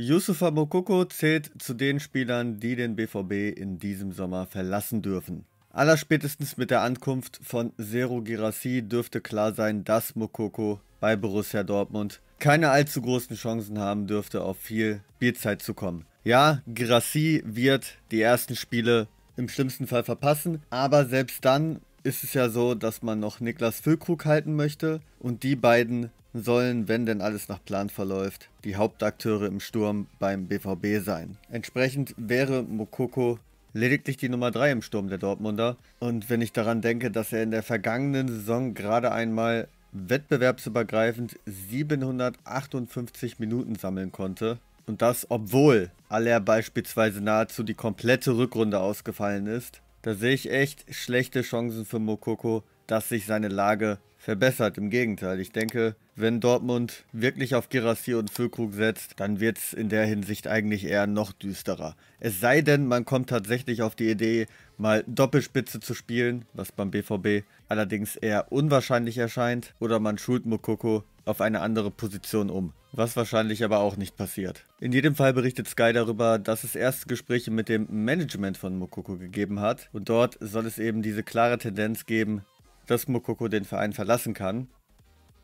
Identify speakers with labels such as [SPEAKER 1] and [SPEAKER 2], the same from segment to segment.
[SPEAKER 1] Yusufa Mokoko zählt zu den Spielern, die den BVB in diesem Sommer verlassen dürfen. Allerspätestens mit der Ankunft von Zero Girassi dürfte klar sein, dass Mokoko bei Borussia Dortmund keine allzu großen Chancen haben dürfte, auf viel Spielzeit zu kommen. Ja, Girassi wird die ersten Spiele im schlimmsten Fall verpassen, aber selbst dann ist es ja so, dass man noch Niklas Füllkrug halten möchte und die beiden sollen, wenn denn alles nach Plan verläuft, die Hauptakteure im Sturm beim BVB sein. Entsprechend wäre Mokoko lediglich die Nummer 3 im Sturm der Dortmunder. Und wenn ich daran denke, dass er in der vergangenen Saison gerade einmal wettbewerbsübergreifend 758 Minuten sammeln konnte, und das obwohl Aller beispielsweise nahezu die komplette Rückrunde ausgefallen ist, da sehe ich echt schlechte Chancen für Mokoko, dass sich seine Lage verbessert. Im Gegenteil, ich denke, wenn Dortmund wirklich auf Girassi und Füllkrug setzt, dann wird es in der Hinsicht eigentlich eher noch düsterer. Es sei denn, man kommt tatsächlich auf die Idee, mal Doppelspitze zu spielen, was beim BVB allerdings eher unwahrscheinlich erscheint, oder man schult Mokoko auf eine andere Position um, was wahrscheinlich aber auch nicht passiert. In jedem Fall berichtet Sky darüber, dass es erste Gespräche mit dem Management von Mokoko gegeben hat und dort soll es eben diese klare Tendenz geben, dass Mokoko den Verein verlassen kann.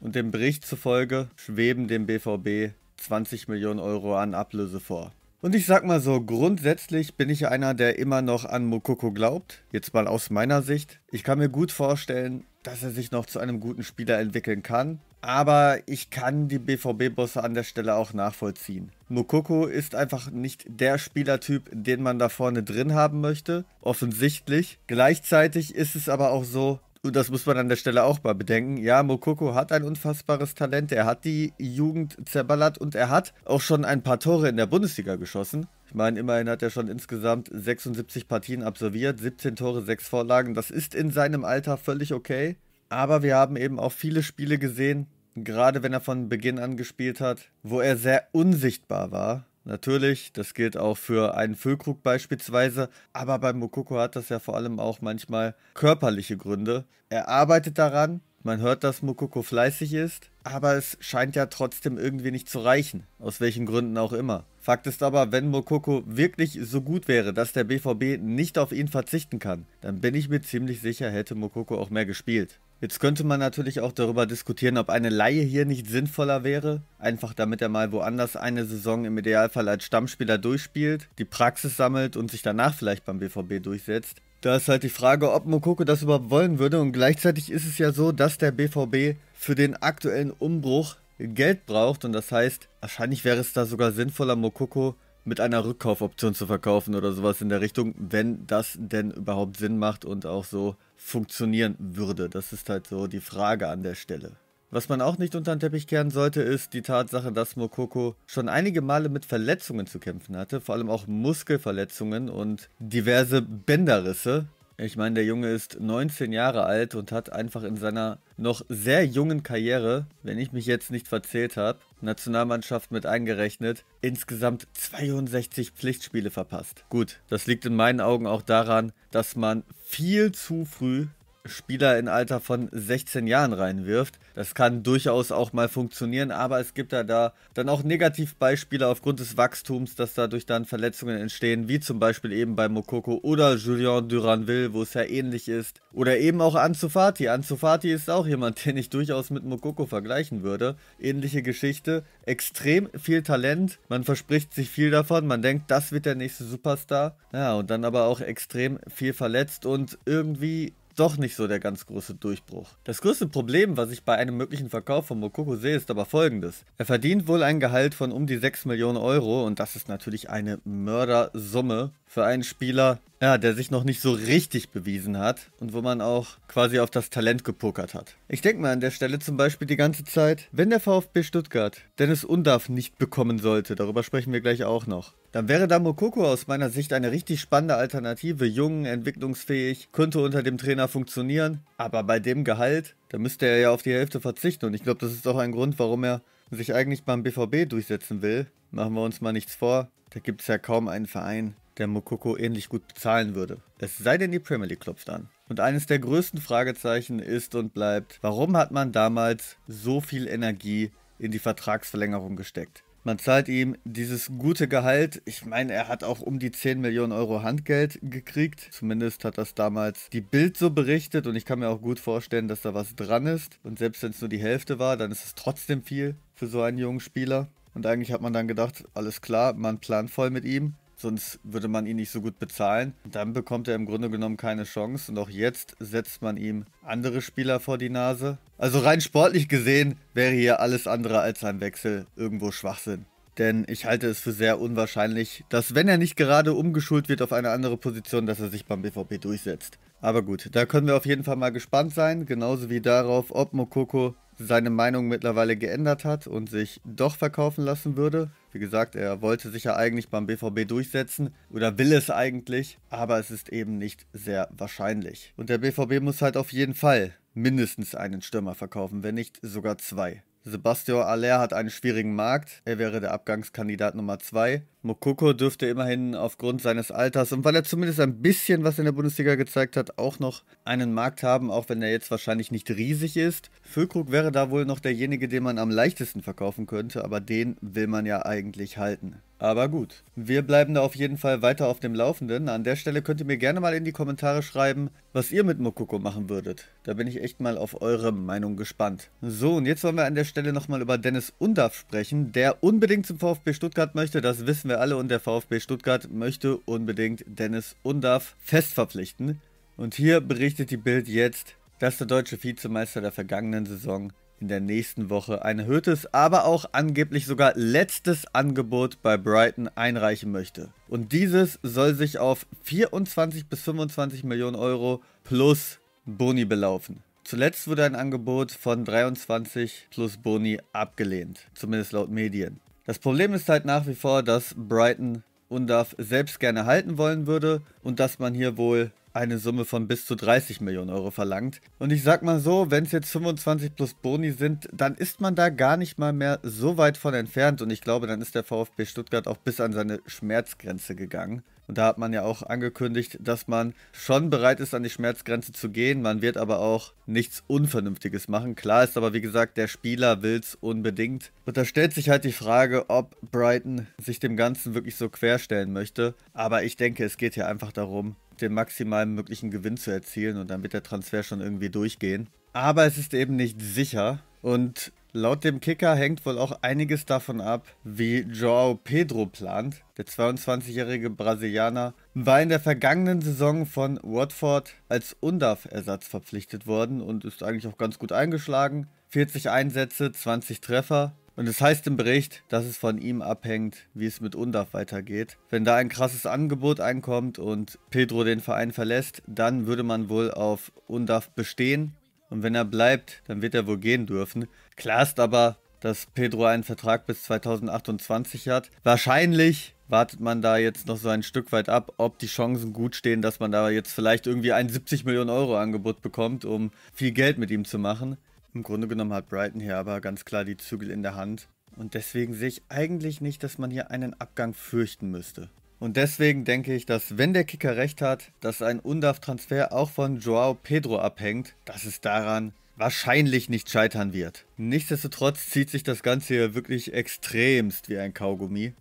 [SPEAKER 1] Und dem Bericht zufolge schweben dem BVB 20 Millionen Euro an Ablöse vor. Und ich sag mal so, grundsätzlich bin ich einer, der immer noch an Mokoko glaubt. Jetzt mal aus meiner Sicht. Ich kann mir gut vorstellen, dass er sich noch zu einem guten Spieler entwickeln kann. Aber ich kann die BVB-Bosse an der Stelle auch nachvollziehen. Mokoko ist einfach nicht der Spielertyp, den man da vorne drin haben möchte. Offensichtlich. Gleichzeitig ist es aber auch so, und das muss man an der Stelle auch mal bedenken, ja, Mokoko hat ein unfassbares Talent, er hat die Jugend zerballert und er hat auch schon ein paar Tore in der Bundesliga geschossen. Ich meine, immerhin hat er schon insgesamt 76 Partien absolviert, 17 Tore, 6 Vorlagen. Das ist in seinem Alter völlig okay. Aber wir haben eben auch viele Spiele gesehen, gerade wenn er von Beginn an gespielt hat, wo er sehr unsichtbar war natürlich. Das gilt auch für einen Füllkrug beispielsweise. Aber bei Mokoko hat das ja vor allem auch manchmal körperliche Gründe. Er arbeitet daran. Man hört, dass Mokoko fleißig ist, aber es scheint ja trotzdem irgendwie nicht zu reichen, aus welchen Gründen auch immer. Fakt ist aber, wenn Mokoko wirklich so gut wäre, dass der BVB nicht auf ihn verzichten kann, dann bin ich mir ziemlich sicher, hätte Mokoko auch mehr gespielt. Jetzt könnte man natürlich auch darüber diskutieren, ob eine Laie hier nicht sinnvoller wäre. Einfach damit er mal woanders eine Saison im Idealfall als Stammspieler durchspielt, die Praxis sammelt und sich danach vielleicht beim BVB durchsetzt. Da ist halt die Frage, ob Mokoko das überhaupt wollen würde. Und gleichzeitig ist es ja so, dass der BVB für den aktuellen Umbruch Geld braucht. Und das heißt, wahrscheinlich wäre es da sogar sinnvoller, Mokoko mit einer Rückkaufoption zu verkaufen oder sowas in der Richtung, wenn das denn überhaupt Sinn macht und auch so funktionieren würde. Das ist halt so die Frage an der Stelle. Was man auch nicht unter den Teppich kehren sollte, ist die Tatsache, dass Mokoko schon einige Male mit Verletzungen zu kämpfen hatte, vor allem auch Muskelverletzungen und diverse Bänderrisse. Ich meine, der Junge ist 19 Jahre alt und hat einfach in seiner noch sehr jungen Karriere, wenn ich mich jetzt nicht verzählt habe, Nationalmannschaft mit eingerechnet, insgesamt 62 Pflichtspiele verpasst. Gut, das liegt in meinen Augen auch daran, dass man viel zu früh Spieler im Alter von 16 Jahren reinwirft. Das kann durchaus auch mal funktionieren, aber es gibt ja da dann auch Negativbeispiele aufgrund des Wachstums, dass dadurch dann Verletzungen entstehen, wie zum Beispiel eben bei Mokoko oder Julien Duranville, wo es ja ähnlich ist. Oder eben auch Anzufati. Anzufati ist auch jemand, den ich durchaus mit Mokoko vergleichen würde. Ähnliche Geschichte, extrem viel Talent, man verspricht sich viel davon, man denkt, das wird der nächste Superstar. Ja, und dann aber auch extrem viel verletzt und irgendwie doch nicht so der ganz große Durchbruch. Das größte Problem, was ich bei einem möglichen Verkauf von Mokoko sehe, ist aber folgendes. Er verdient wohl ein Gehalt von um die 6 Millionen Euro und das ist natürlich eine Mördersumme für einen Spieler, ja, der sich noch nicht so richtig bewiesen hat und wo man auch quasi auf das Talent gepokert hat. Ich denke mal an der Stelle zum Beispiel die ganze Zeit, wenn der VfB Stuttgart Dennis Undarf nicht bekommen sollte, darüber sprechen wir gleich auch noch, dann wäre Damokoko aus meiner Sicht eine richtig spannende Alternative, jung, entwicklungsfähig, könnte unter dem Trainer funktionieren, aber bei dem Gehalt, da müsste er ja auf die Hälfte verzichten und ich glaube, das ist auch ein Grund, warum er sich eigentlich beim BVB durchsetzen will. Machen wir uns mal nichts vor, da gibt es ja kaum einen Verein, der Mokoko ähnlich gut bezahlen würde. Es sei denn, die Premier League klopft an. Und eines der größten Fragezeichen ist und bleibt, warum hat man damals so viel Energie in die Vertragsverlängerung gesteckt? Man zahlt ihm dieses gute Gehalt. Ich meine, er hat auch um die 10 Millionen Euro Handgeld gekriegt. Zumindest hat das damals die Bild so berichtet und ich kann mir auch gut vorstellen, dass da was dran ist. Und selbst wenn es nur die Hälfte war, dann ist es trotzdem viel für so einen jungen Spieler. Und eigentlich hat man dann gedacht, alles klar, man plant voll mit ihm sonst würde man ihn nicht so gut bezahlen. Dann bekommt er im Grunde genommen keine Chance und auch jetzt setzt man ihm andere Spieler vor die Nase. Also rein sportlich gesehen wäre hier alles andere als ein Wechsel irgendwo Schwachsinn. Denn ich halte es für sehr unwahrscheinlich, dass wenn er nicht gerade umgeschult wird auf eine andere Position, dass er sich beim BVB durchsetzt. Aber gut, da können wir auf jeden Fall mal gespannt sein, genauso wie darauf, ob Mokoko seine Meinung mittlerweile geändert hat und sich doch verkaufen lassen würde. Wie gesagt, er wollte sich ja eigentlich beim BVB durchsetzen oder will es eigentlich, aber es ist eben nicht sehr wahrscheinlich. Und der BVB muss halt auf jeden Fall mindestens einen Stürmer verkaufen, wenn nicht sogar zwei. Sebastian Aller hat einen schwierigen Markt. Er wäre der Abgangskandidat Nummer 2. Mokoko dürfte immerhin aufgrund seines Alters und weil er zumindest ein bisschen was in der Bundesliga gezeigt hat, auch noch einen Markt haben, auch wenn er jetzt wahrscheinlich nicht riesig ist. Füllkrug wäre da wohl noch derjenige, den man am leichtesten verkaufen könnte, aber den will man ja eigentlich halten. Aber gut, wir bleiben da auf jeden Fall weiter auf dem Laufenden. An der Stelle könnt ihr mir gerne mal in die Kommentare schreiben, was ihr mit Mokoko machen würdet. Da bin ich echt mal auf eure Meinung gespannt. So, und jetzt wollen wir an der Stelle nochmal über Dennis Undaff sprechen, der unbedingt zum VfB Stuttgart möchte, das wissen wir alle. Und der VfB Stuttgart möchte unbedingt Dennis Undaff fest verpflichten. Und hier berichtet die Bild jetzt, dass der deutsche Vizemeister der vergangenen Saison in der nächsten Woche ein erhöhtes, aber auch angeblich sogar letztes Angebot bei Brighton einreichen möchte. Und dieses soll sich auf 24 bis 25 Millionen Euro plus Boni belaufen. Zuletzt wurde ein Angebot von 23 plus Boni abgelehnt, zumindest laut Medien. Das Problem ist halt nach wie vor, dass Brighton Undav selbst gerne halten wollen würde und dass man hier wohl eine Summe von bis zu 30 Millionen Euro verlangt. Und ich sag mal so, wenn es jetzt 25 plus Boni sind, dann ist man da gar nicht mal mehr so weit von entfernt. Und ich glaube, dann ist der VfB Stuttgart auch bis an seine Schmerzgrenze gegangen. Und da hat man ja auch angekündigt, dass man schon bereit ist, an die Schmerzgrenze zu gehen. Man wird aber auch nichts Unvernünftiges machen. Klar ist aber, wie gesagt, der Spieler will es unbedingt. Und da stellt sich halt die Frage, ob Brighton sich dem Ganzen wirklich so querstellen möchte. Aber ich denke, es geht hier einfach darum, den maximalen möglichen Gewinn zu erzielen und dann wird der Transfer schon irgendwie durchgehen. Aber es ist eben nicht sicher und laut dem Kicker hängt wohl auch einiges davon ab, wie Joao Pedro plant. Der 22-jährige Brasilianer war in der vergangenen Saison von Watford als undarf ersatz verpflichtet worden und ist eigentlich auch ganz gut eingeschlagen. 40 Einsätze, 20 Treffer, und es heißt im Bericht, dass es von ihm abhängt, wie es mit UNDAF weitergeht. Wenn da ein krasses Angebot einkommt und Pedro den Verein verlässt, dann würde man wohl auf UNDAF bestehen. Und wenn er bleibt, dann wird er wohl gehen dürfen. Klar ist aber, dass Pedro einen Vertrag bis 2028 hat. Wahrscheinlich wartet man da jetzt noch so ein Stück weit ab, ob die Chancen gut stehen, dass man da jetzt vielleicht irgendwie ein 70 Millionen Euro Angebot bekommt, um viel Geld mit ihm zu machen. Im Grunde genommen hat Brighton hier aber ganz klar die Zügel in der Hand. Und deswegen sehe ich eigentlich nicht, dass man hier einen Abgang fürchten müsste. Und deswegen denke ich, dass wenn der Kicker recht hat, dass ein Undav-Transfer auch von Joao Pedro abhängt, dass es daran wahrscheinlich nicht scheitern wird. Nichtsdestotrotz zieht sich das Ganze hier wirklich extremst wie ein Kaugummi.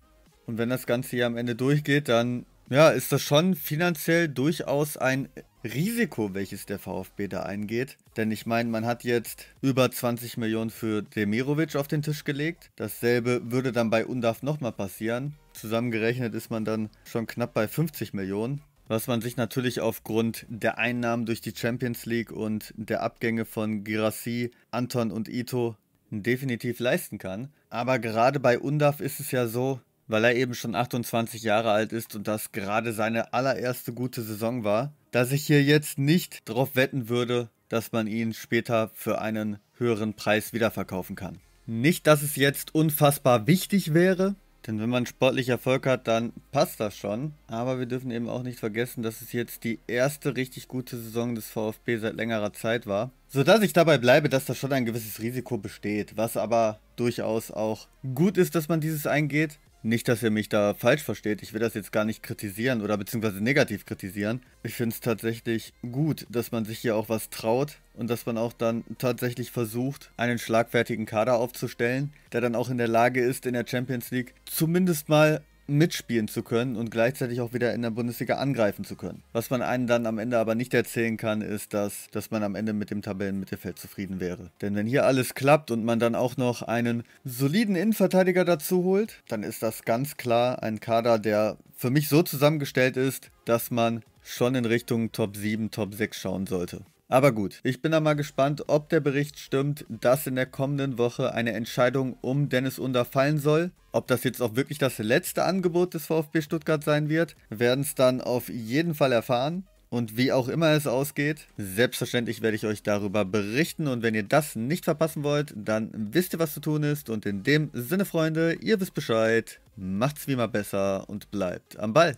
[SPEAKER 1] Und wenn das Ganze hier am Ende durchgeht, dann ja, ist das schon finanziell durchaus ein Risiko, welches der VfB da eingeht. Denn ich meine, man hat jetzt über 20 Millionen für Demirovic auf den Tisch gelegt. Dasselbe würde dann bei Undav nochmal passieren. Zusammengerechnet ist man dann schon knapp bei 50 Millionen. Was man sich natürlich aufgrund der Einnahmen durch die Champions League und der Abgänge von Girassi, Anton und Ito definitiv leisten kann. Aber gerade bei Undav ist es ja so, weil er eben schon 28 Jahre alt ist und das gerade seine allererste gute Saison war, dass ich hier jetzt nicht darauf wetten würde, dass man ihn später für einen höheren Preis wiederverkaufen kann. Nicht, dass es jetzt unfassbar wichtig wäre, denn wenn man sportlich Erfolg hat, dann passt das schon. Aber wir dürfen eben auch nicht vergessen, dass es jetzt die erste richtig gute Saison des VfB seit längerer Zeit war. Sodass ich dabei bleibe, dass da schon ein gewisses Risiko besteht. Was aber durchaus auch gut ist, dass man dieses eingeht. Nicht, dass ihr mich da falsch versteht. Ich will das jetzt gar nicht kritisieren oder beziehungsweise negativ kritisieren. Ich finde es tatsächlich gut, dass man sich hier auch was traut und dass man auch dann tatsächlich versucht, einen schlagfertigen Kader aufzustellen, der dann auch in der Lage ist, in der Champions League zumindest mal mitspielen zu können und gleichzeitig auch wieder in der Bundesliga angreifen zu können. Was man einem dann am Ende aber nicht erzählen kann, ist, dass, dass man am Ende mit dem Tabellenmittelfeld zufrieden wäre. Denn wenn hier alles klappt und man dann auch noch einen soliden Innenverteidiger dazu holt, dann ist das ganz klar ein Kader, der für mich so zusammengestellt ist, dass man schon in Richtung Top 7, Top 6 schauen sollte. Aber gut, ich bin da mal gespannt, ob der Bericht stimmt, dass in der kommenden Woche eine Entscheidung um Dennis Under fallen soll. Ob das jetzt auch wirklich das letzte Angebot des VfB Stuttgart sein wird, werden es dann auf jeden Fall erfahren. Und wie auch immer es ausgeht, selbstverständlich werde ich euch darüber berichten. Und wenn ihr das nicht verpassen wollt, dann wisst ihr, was zu tun ist. Und in dem Sinne, Freunde, ihr wisst Bescheid. Macht's wie immer besser und bleibt am Ball.